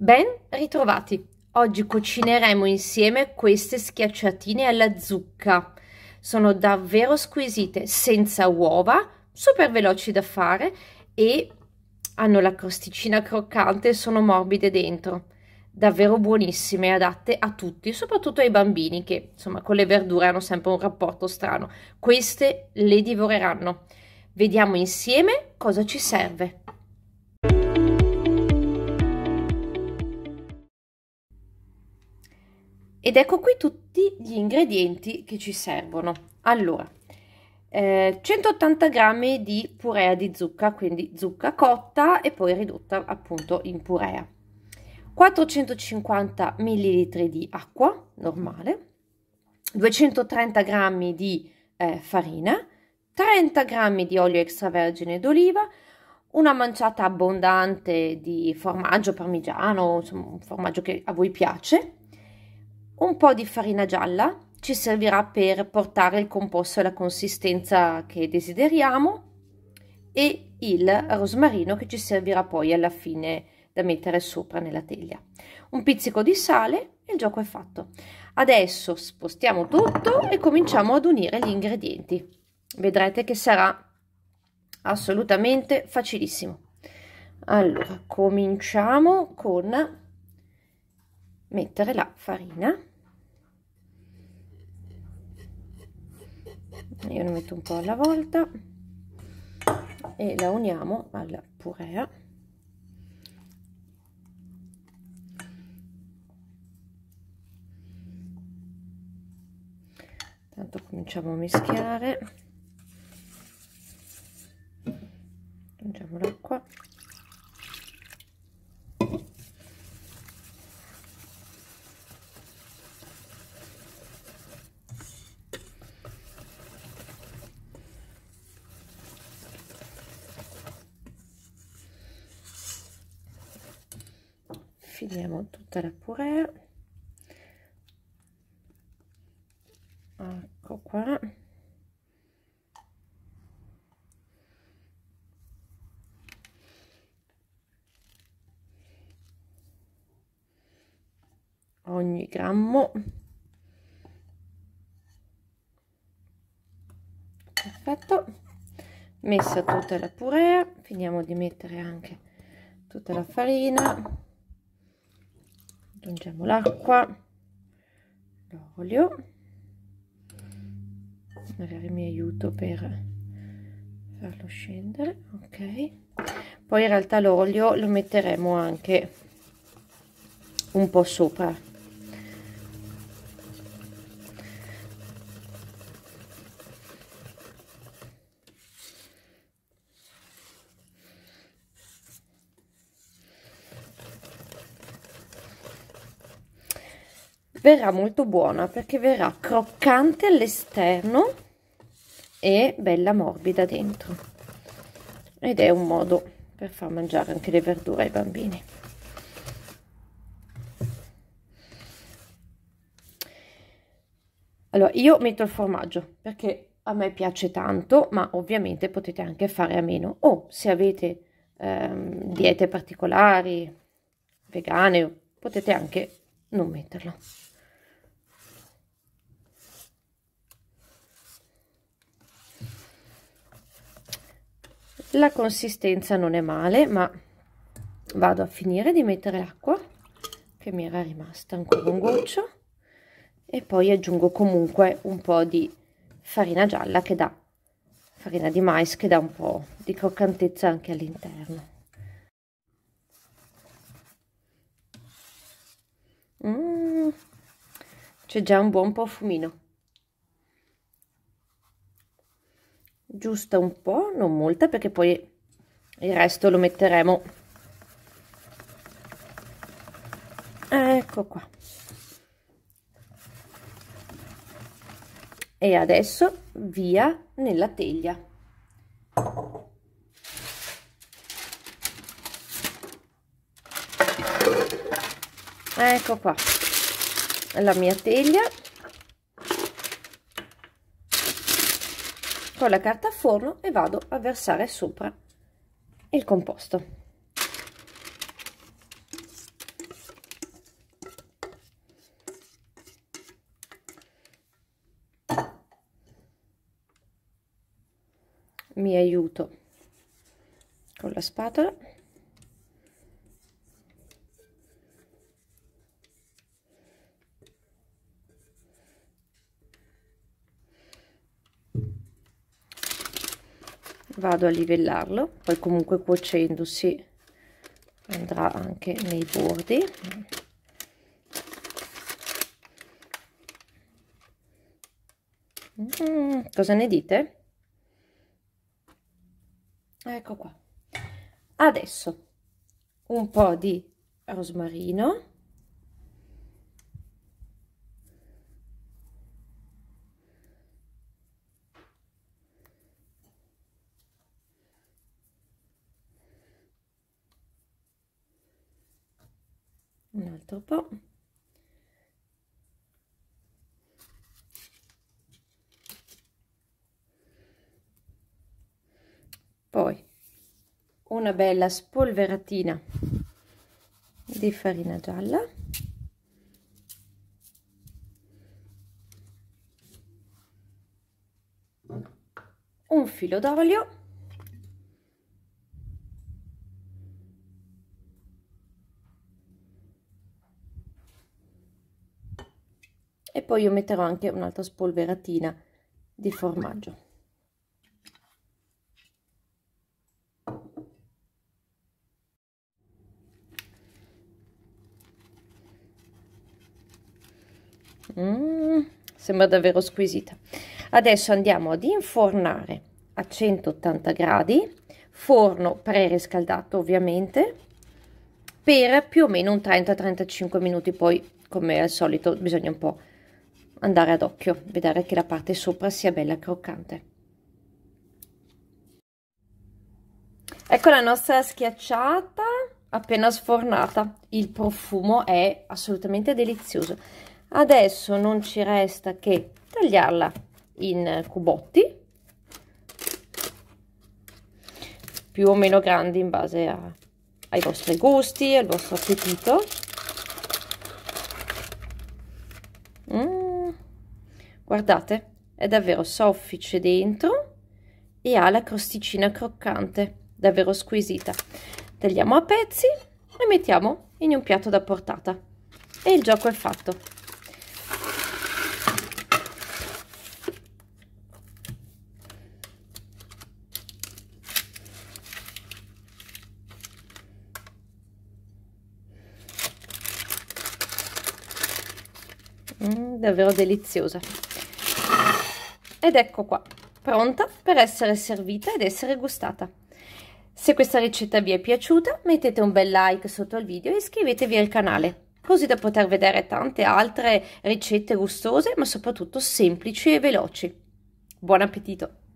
Ben ritrovati! Oggi cucineremo insieme queste schiacciatine alla zucca. Sono davvero squisite, senza uova, super veloci da fare e hanno la crosticina croccante e sono morbide dentro. Davvero buonissime, adatte a tutti, soprattutto ai bambini che insomma con le verdure hanno sempre un rapporto strano. Queste le divoreranno. Vediamo insieme cosa ci serve. Ed ecco qui tutti gli ingredienti che ci servono. Allora, eh, 180 g di purea di zucca, quindi zucca cotta e poi ridotta appunto in purea. 450 ml di acqua normale, 230 g di eh, farina, 30 g di olio extravergine d'oliva, una manciata abbondante di formaggio parmigiano, insomma un formaggio che a voi piace, un po' di farina gialla ci servirà per portare il composto alla consistenza che desideriamo e il rosmarino che ci servirà poi alla fine da mettere sopra nella teglia. Un pizzico di sale e il gioco è fatto. Adesso spostiamo tutto e cominciamo ad unire gli ingredienti. Vedrete che sarà assolutamente facilissimo. Allora, cominciamo con mettere la farina io ne metto un po' alla volta e la uniamo alla purea tanto cominciamo a mischiare togliamo tutta la purea ecco qua ogni grammo perfetto messa tutta la purea finiamo di mettere anche tutta la farina aggiungiamo l'acqua l'olio magari mi aiuto per farlo scendere ok poi in realtà l'olio lo metteremo anche un po' sopra verrà molto buona perché verrà croccante all'esterno e bella morbida dentro ed è un modo per far mangiare anche le verdure ai bambini allora io metto il formaggio perché a me piace tanto ma ovviamente potete anche fare a meno o se avete ehm, diete particolari vegane potete anche non metterlo la consistenza non è male ma vado a finire di mettere l'acqua che mi era rimasta ancora un goccio e poi aggiungo comunque un po' di farina gialla che dà farina di mais che dà un po' di croccantezza anche all'interno mm, c'è già un buon profumino giusta un po', non molta, perché poi il resto lo metteremo. Ecco qua. E adesso via nella teglia. Ecco qua la mia teglia con la carta a forno e vado a versare sopra il composto mi aiuto con la spatola vado a livellarlo poi comunque cuocendosi andrà anche nei bordi mm, cosa ne dite? ecco qua adesso un po' di rosmarino un altro po' poi una bella spolveratina di farina gialla un filo d'olio poi io metterò anche un'altra spolveratina di formaggio Mm, sembra davvero squisita adesso andiamo ad infornare a 180 gradi forno preriscaldato ovviamente per più o meno un 30-35 minuti poi come al solito bisogna un po' andare ad occhio, vedere che la parte sopra sia bella croccante. Ecco la nostra schiacciata appena sfornata, il profumo è assolutamente delizioso. Adesso non ci resta che tagliarla in cubotti, più o meno grandi in base a, ai vostri gusti, al vostro appetito. guardate è davvero soffice dentro e ha la crosticina croccante davvero squisita tagliamo a pezzi e mettiamo in un piatto da portata e il gioco è fatto mm, davvero deliziosa ed ecco qua, pronta per essere servita ed essere gustata. Se questa ricetta vi è piaciuta mettete un bel like sotto al video e iscrivetevi al canale così da poter vedere tante altre ricette gustose ma soprattutto semplici e veloci. Buon appetito!